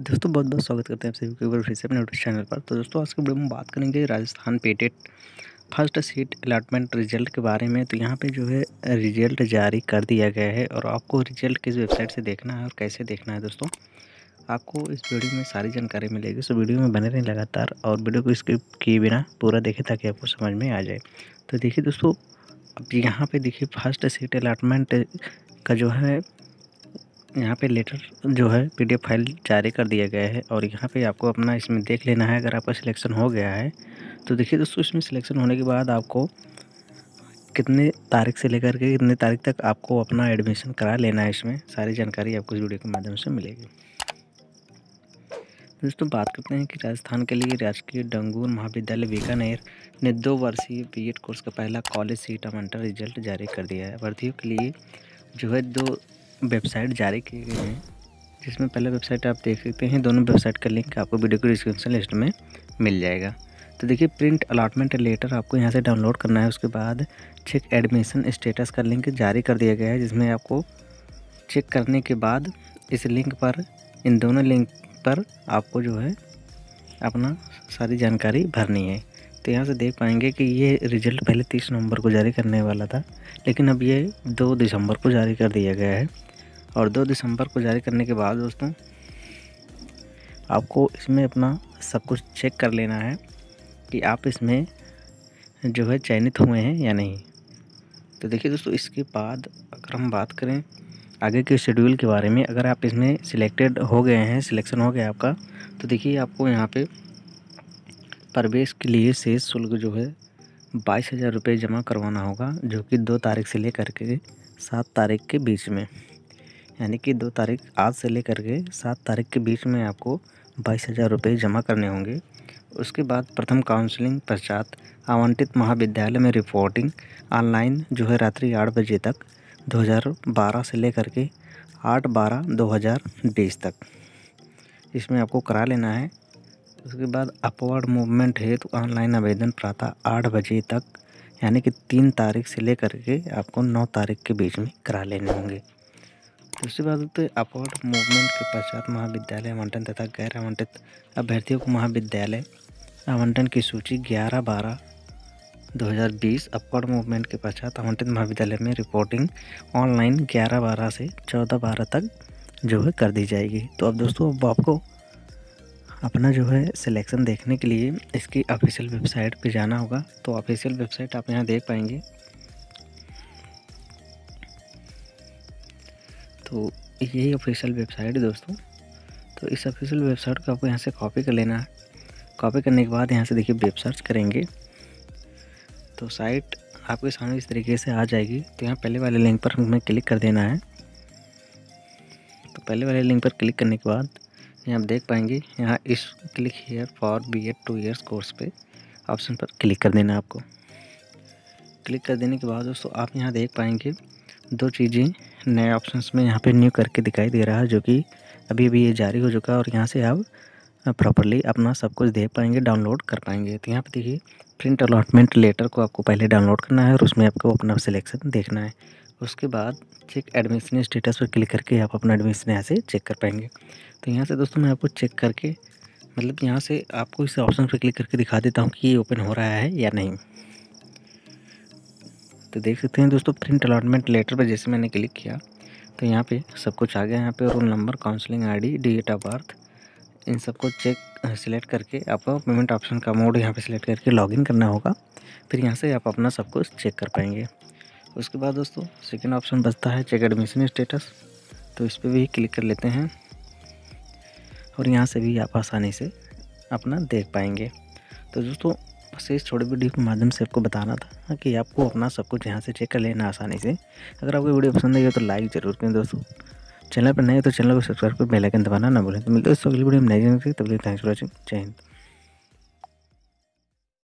दोस्तों बहुत बहुत स्वागत करते हैं आप सभी फिर से अपने यूट्यूब चैनल पर तो दोस्तों आज के वीडियो में बात करेंगे Rajasthan PTET first seat allotment result के बारे में तो यहाँ पे जो है रिजल्ट जारी कर दिया गया है और आपको रिजल्ट किस वेबसाइट से देखना है और कैसे देखना है दोस्तों आपको इस वीडियो में सारी जानकारी मिलेगी सो वीडियो में बने रहें लगातार और वीडियो को स्किप किए बिना पूरा देखें ताकि आपको समझ में आ जाए तो देखिए दोस्तों अब यहाँ पर देखिए फर्स्ट सीट अलाटमेंट का जो है यहाँ पे लेटर जो है पीडीएफ फाइल जारी कर दिया गया है और यहाँ पे आपको अपना इसमें देख लेना है अगर आपका सिलेक्शन हो गया है तो देखिए दोस्तों इसमें सिलेक्शन होने के बाद आपको कितने तारीख से लेकर के कितने तारीख तक आपको अपना एडमिशन करा लेना है इसमें सारी जानकारी आपको इस वीडियो के माध्यम से मिलेगी दोस्तों बात करते हैं कि राजस्थान के लिए राजकीय डंगूर महाविद्यालय बीकानेर ने दो वर्षीय बीएड कोर्स का पहला कॉलेज सीट आमंटर रिजल्ट जारी कर दिया है भर्तियों के लिए जो है दो वेबसाइट जारी किए गए हैं जिसमें पहले वेबसाइट आप देख सकते हैं दोनों वेबसाइट का लिंक आपको वीडियो के डिस्क्रिप्शन लिस्ट में मिल जाएगा तो देखिए प्रिंट अलाटमेंट लेटर आपको यहाँ से डाउनलोड करना है उसके बाद चेक एडमिशन स्टेटस का लिंक जारी कर दिया गया है जिसमें आपको चेक करने के बाद इस लिंक पर इन दोनों लिंक पर आपको जो है अपना सारी जानकारी भरनी है तो यहाँ से देख पाएंगे कि ये रिजल्ट पहले तीस नवंबर को जारी करने वाला था लेकिन अब ये दो दिसंबर को जारी कर दिया गया है और दो दिसंबर को जारी करने के बाद दोस्तों आपको इसमें अपना सब कुछ चेक कर लेना है कि आप इसमें जो है चयनित हुए हैं या नहीं तो देखिए दोस्तों इसके बाद अगर हम बात करें आगे के शेड्यूल के बारे में अगर आप इसमें सिलेक्टेड हो गए हैं सिलेक्शन हो गया आपका तो देखिए आपको यहाँ पे प्रवेश के लिए शेष शुल्क जो है बाईस हज़ार रुपये जमा करवाना होगा जो कि दो तारीख से लेकर के सात तारीख के बीच में यानी कि दो तारीख आज से लेकर के सात तारीख के बीच में आपको बाईस हज़ार रुपये जमा करने होंगे उसके बाद प्रथम काउंसलिंग पश्चात आवंटित महाविद्यालय में रिपोर्टिंग ऑनलाइन जो है रात्रि आठ बजे तक 2012 से लेकर के आठ बारह दो तक इसमें आपको करा लेना है उसके बाद अपवर्ड मूवमेंट है तो ऑनलाइन आवेदन प्रातः आठ बजे तक यानी कि तीन तारीख से लेकर के आपको नौ तारीख के बीच में करा लेने होंगे उसके बाद तो अपवर्ड मूवमेंट के पश्चात महाविद्यालय आवंटन तथा गैर आवंटित अभ्यर्थियों को महाविद्यालय आवंटन की सूची ग्यारह बारह 2020 अपवर्ड मूवमेंट के पश्चात आवंटित महाविद्यालय में रिपोर्टिंग ऑनलाइन 11 बारह से 14 बारह तक जो है कर दी जाएगी तो अब दोस्तों अब आपको अपना जो है सिलेक्शन देखने के लिए इसकी ऑफिशियल वेबसाइट पे जाना होगा तो ऑफिशियल वेबसाइट आप यहाँ देख पाएंगे तो यही ऑफिशियल वेबसाइट है दोस्तों तो इस ऑफिशियल वेबसाइट को आपको यहाँ से कॉपी कर लेना है कॉपी करने के बाद यहाँ से देखिए वेब सर्च करेंगे तो साइट आपके सामने इस तरीके से आ जाएगी तो यहाँ पहले वाले लिंक पर हमें क्लिक कर देना है तो पहले वाले लिंक पर क्लिक करने के बाद यहाँ आप देख पाएंगे यहाँ इस click here for B Ed two years course पे ऑप्शन पर क्लिक कर देना आपको क्लिक कर देने के बाद दोस्तों आप यहाँ देख पाएंगे दो चीज़ें नए ऑप्शंस में यहाँ पे न्यू करके दिखाई दे रहा है जो कि अभी अभी ये जारी हो चुका है और यहाँ से आप प्रॉपरली अपना सब कुछ देख पाएंगे डाउनलोड कर पाएंगे तो यहाँ पर देखिए प्रिंट अलॉटमेंट लेटर को आपको पहले डाउनलोड करना है और उसमें आपको अपना सिलेक्शन देखना है उसके बाद चेक एडमिशन स्टेटस पर क्लिक करके आप अपना एडमिशन यहाँ से चेक कर पाएंगे तो यहाँ से दोस्तों मैं आपको चेक करके मतलब यहाँ से आपको इस ऑप्शन पर क्लिक करके दिखा देता हूँ कि ये ओपन हो रहा है या नहीं तो देख सकते हैं दोस्तों प्रिंट अलॉटमेंट लेटर पर जैसे मैंने क्लिक किया तो यहाँ पे सब कुछ आ गया यहाँ पे roll number counselling ID date of birth इन सबको चेक सिलेक्ट करके आपको पेमेंट ऑप्शन का मोड यहाँ पे सिलेक्ट करके लॉगिन करना होगा फिर यहाँ से आप अपना सब कुछ चेक कर पाएंगे उसके बाद दोस्तों सेकेंड ऑप्शन बचता है चेक एडमिशन स्टेटस तो इस पर भी क्लिक कर लेते हैं और यहाँ से भी आप आसानी से अपना देख पाएंगे तो दोस्तों बस इस छोटे वीडियो के माध्यम से आपको बताना था कि आपको अपना सब कुछ यहाँ से चेक कर लेना आसानी से अगर आपको वीडियो पसंद आई हो तो लाइक ज़रूर करें दोस्तों चैनल पर नए तो चैनल को सब्सक्राइब कर बेल आइकन दबाना ना भूलें तो मिलते हैं अगली वीडियो में नए जानते तब थैंक्स फॉर वॉचिंग जय हिंद